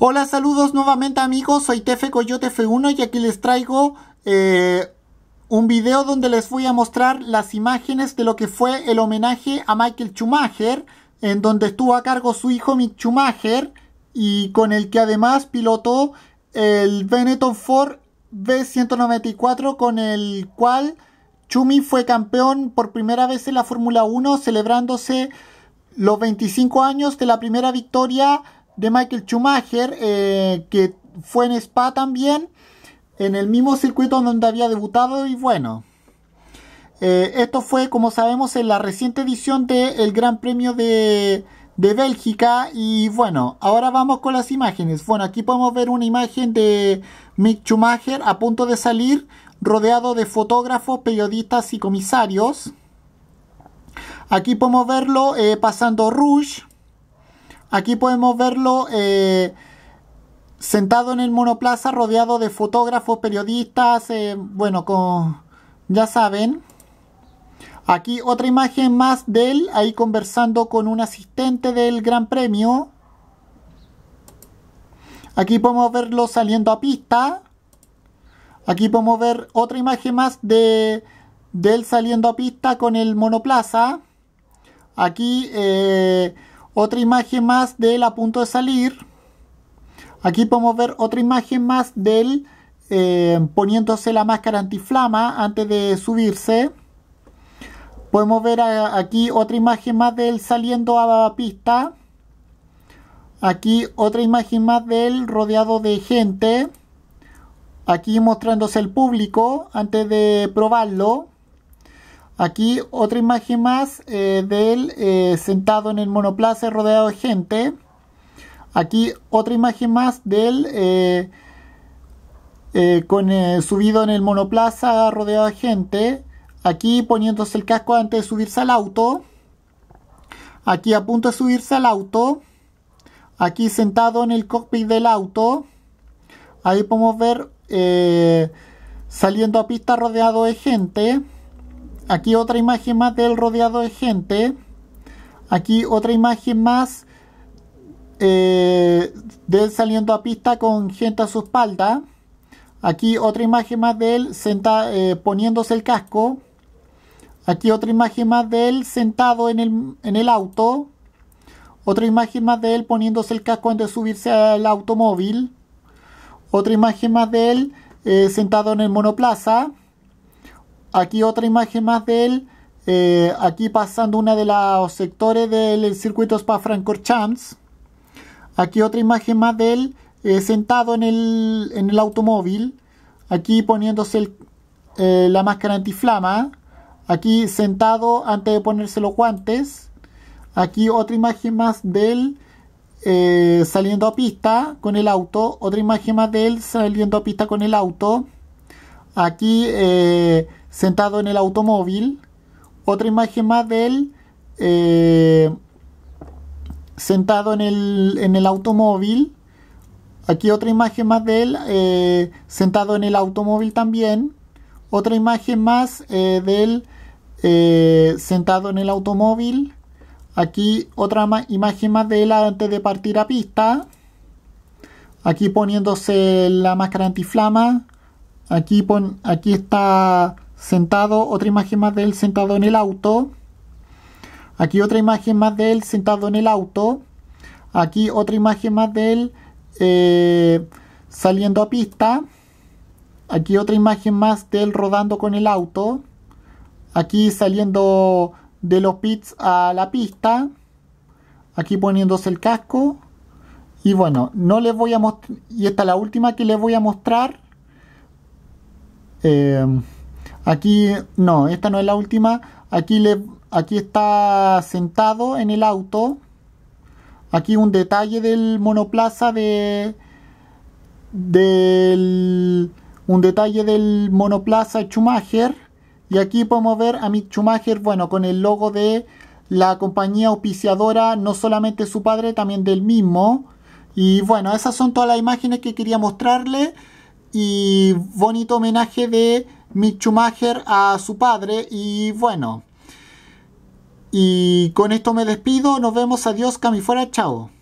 Hola, saludos nuevamente amigos, soy Tefe Coyote F1 y aquí les traigo eh, un video donde les voy a mostrar las imágenes de lo que fue el homenaje a Michael Schumacher, en donde estuvo a cargo su hijo Mick Schumacher y con el que además pilotó el Benetton Ford B194 con el cual Chumi fue campeón por primera vez en la Fórmula 1 celebrándose los 25 años de la primera victoria de Michael Schumacher, eh, que fue en Spa también, en el mismo circuito donde había debutado y bueno. Eh, esto fue, como sabemos, en la reciente edición del Gran Premio de, Bélgica. Y bueno, ahora vamos con las imágenes. Bueno, aquí podemos ver una imagen de Mick Schumacher a punto de salir, rodeado de fotógrafos, periodistas y comisarios. Aquí podemos verlo eh, pasando Rouge. Aquí podemos verlo eh, sentado en el monoplaza, rodeado de fotógrafos, periodistas, eh, bueno, con, ya saben. Aquí otra imagen más de él, ahí conversando con un asistente del Gran Premio. Aquí podemos verlo saliendo a pista. Aquí podemos ver otra imagen más de, él saliendo a pista con el monoplaza. Aquí eh, otra imagen más de él a punto de salir. Aquí podemos ver otra imagen más de él eh, poniéndose la máscara antiflama antes de subirse. Podemos ver aquí otra imagen más del saliendo a la pista. Aquí otra imagen más de él rodeado de gente. Aquí mostrándose el público antes de probarlo. Aquí otra imagen más eh, del de eh, él sentado en el monoplaza rodeado de gente. Aquí otra imagen más de él eh, con, subido en el monoplaza rodeado de gente. Aquí poniéndose el casco antes de subirse al auto. Aquí a punto de subirse al auto. Aquí sentado en el cockpit del auto. Ahí podemos ver saliendo a pista rodeado de gente. Aquí otra imagen más del rodeado de gente. Aquí otra imagen más eh, de él saliendo a pista con gente a su espalda. Aquí otra imagen más de él senta, eh, poniéndose el casco. Aquí otra imagen más de él sentado en el, auto. Otra imagen más de él poniéndose el casco antes de subirse al automóvil. Otra imagen más de él eh, sentado en el monoplaza. Aquí otra imagen más de él. Eh, aquí pasando una de los sectores del circuito Spa-Francorchamps. Aquí otra imagen más de él eh, sentado en el, automóvil. Aquí poniéndose eh, la máscara antiflama. Aquí sentado antes de ponerse los guantes. Aquí otra imagen más de él saliendo a pista con el auto. Otra imagen más de él saliendo a pista con el auto. Aquí sentado en el automóvil. Otra imagen más de él eh, sentado en el, automóvil. Aquí otra imagen más de él eh, sentado en el automóvil también. Otra imagen más eh, de él sentado en el automóvil. Aquí otra imagen más de él antes de partir a pista. Aquí poniéndose la máscara antiflama. Aquí, aquí está Sentado, otra imagen más de él sentado en el auto. Aquí otra imagen más de él sentado en el auto. Aquí otra imagen más de él eh, saliendo a pista. Aquí otra imagen más de él rodando con el auto. Aquí saliendo de los pits a la pista. Aquí poniéndose el casco. Y bueno, no les voy a mostrar. Y esta es la última que les voy a mostrar. Eh, Aquí, no, esta no es la última. Aquí, le, aquí está sentado en el auto. Aquí un detalle del monoplaza de... un detalle del monoplaza Schumacher. Y aquí podemos ver a Mick Schumacher, bueno, con el logo de la compañía auspiciadora, no solamente su padre, también del mismo. Y bueno, esas son todas las imágenes que quería mostrarle. Y bonito homenaje de Mick Schumacher a su padre y bueno. Y con esto me despido, nos vemos, adiós, cami fuera, chao.